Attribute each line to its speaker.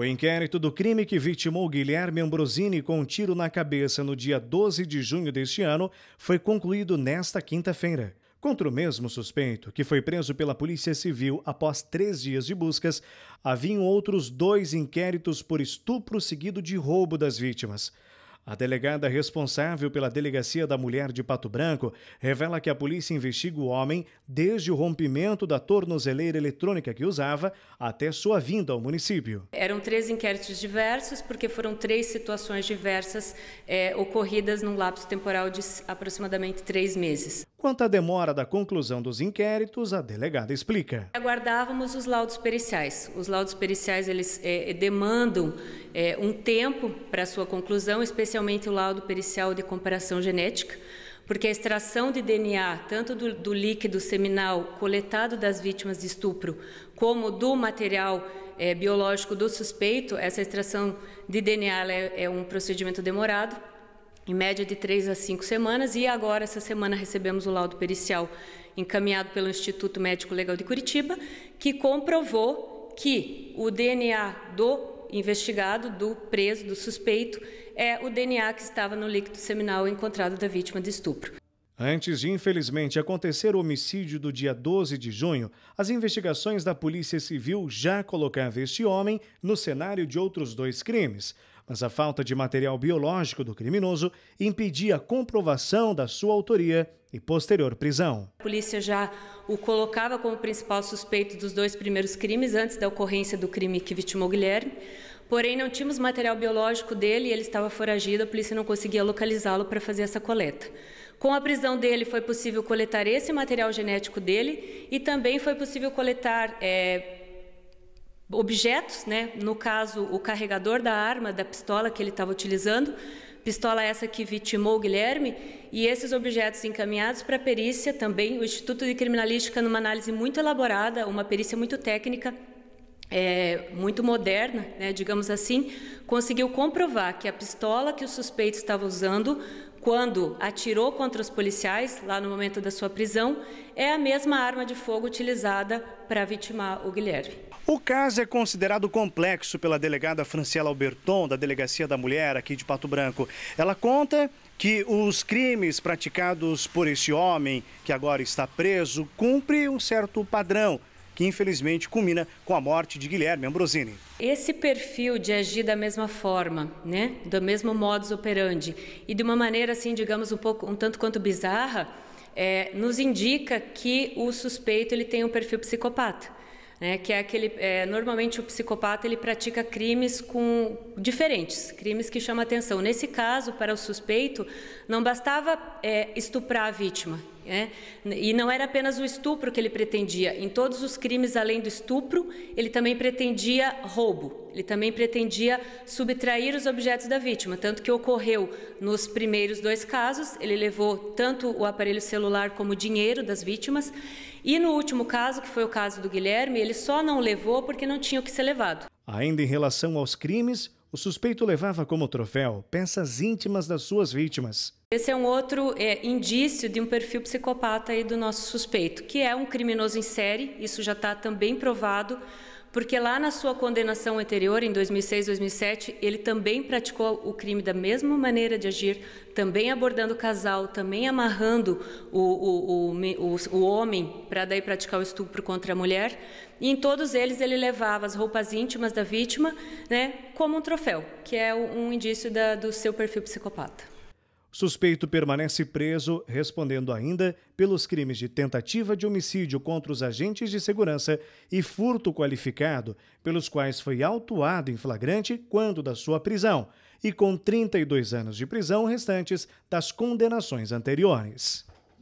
Speaker 1: O inquérito do crime que vitimou Guilherme Ambrosini com um tiro na cabeça no dia 12 de junho deste ano foi concluído nesta quinta-feira. Contra o mesmo suspeito, que foi preso pela Polícia Civil após três dias de buscas, haviam outros dois inquéritos por estupro seguido de roubo das vítimas. A delegada responsável pela Delegacia da Mulher de Pato Branco revela que a polícia investiga o homem desde o rompimento da tornozeleira eletrônica que usava até sua vinda ao município.
Speaker 2: Eram três inquéritos diversos, porque foram três situações diversas é, ocorridas num lapso temporal de aproximadamente três meses.
Speaker 1: Quanto à demora da conclusão dos inquéritos, a delegada explica.
Speaker 2: Aguardávamos os laudos periciais. Os laudos periciais eles é, é demandam é, um tempo para sua conclusão, especialmente o laudo pericial de comparação genética, porque a extração de DNA, tanto do, do líquido seminal coletado das vítimas de estupro, como do material é, biológico do suspeito, essa extração de DNA é, é um procedimento demorado em média de três a cinco semanas, e agora, essa semana, recebemos o laudo pericial encaminhado pelo Instituto Médico Legal de Curitiba, que comprovou que o DNA do investigado, do preso, do suspeito, é o DNA que estava no líquido seminal encontrado da vítima de estupro.
Speaker 1: Antes de infelizmente acontecer o homicídio do dia 12 de junho, as investigações da Polícia Civil já colocavam este homem no cenário de outros dois crimes, mas a falta de material biológico do criminoso impedia a comprovação da sua autoria e posterior prisão.
Speaker 2: A polícia já o colocava como principal suspeito dos dois primeiros crimes antes da ocorrência do crime que vitimou Guilherme. Porém, não tínhamos material biológico dele e ele estava foragido, a polícia não conseguia localizá-lo para fazer essa coleta. Com a prisão dele, foi possível coletar esse material genético dele e também foi possível coletar é, objetos, né? no caso, o carregador da arma, da pistola que ele estava utilizando, pistola essa que vitimou o Guilherme, e esses objetos encaminhados para a perícia também. O Instituto de Criminalística, numa análise muito elaborada, uma perícia muito técnica, é, muito moderna, né, digamos assim, conseguiu comprovar que a pistola que o suspeito estava usando quando atirou contra os policiais, lá no momento da sua prisão, é a mesma arma de fogo utilizada para vitimar o Guilherme.
Speaker 1: O caso é considerado complexo pela delegada Franciela Alberton, da Delegacia da Mulher aqui de Pato Branco. Ela conta que os crimes praticados por esse homem, que agora está preso, cumpre um certo padrão que infelizmente culmina com a morte de Guilherme Ambrosini.
Speaker 2: Esse perfil de agir da mesma forma, né, do mesmo modus operandi e de uma maneira assim, digamos um pouco, um tanto quanto bizarra, é, nos indica que o suspeito ele tem um perfil psicopata. Né, que é aquele é, normalmente o psicopata ele pratica crimes com diferentes crimes que chamam atenção nesse caso para o suspeito não bastava é, estuprar a vítima né? E não era apenas o estupro que ele pretendia. Em todos os crimes, além do estupro, ele também pretendia roubo. Ele também pretendia subtrair os objetos da vítima, tanto que ocorreu nos primeiros dois casos, ele levou tanto o aparelho celular como o dinheiro das vítimas, e no último caso, que foi o caso do Guilherme, ele só não levou porque não tinha o que ser levado.
Speaker 1: Ainda em relação aos crimes, o suspeito levava como troféu peças íntimas das suas vítimas.
Speaker 2: Esse é um outro é, indício de um perfil psicopata aí do nosso suspeito, que é um criminoso em série, isso já está também provado, porque lá na sua condenação anterior, em 2006, 2007, ele também praticou o crime da mesma maneira de agir, também abordando o casal, também amarrando o, o, o, o homem para daí praticar o estupro contra a mulher. E em todos eles ele levava as roupas íntimas da vítima né, como um troféu, que é um indício da, do seu perfil psicopata.
Speaker 1: Suspeito permanece preso, respondendo ainda pelos crimes de tentativa de homicídio contra os agentes de segurança e furto qualificado, pelos quais foi autuado em flagrante quando da sua prisão, e com 32 anos de prisão restantes das condenações anteriores.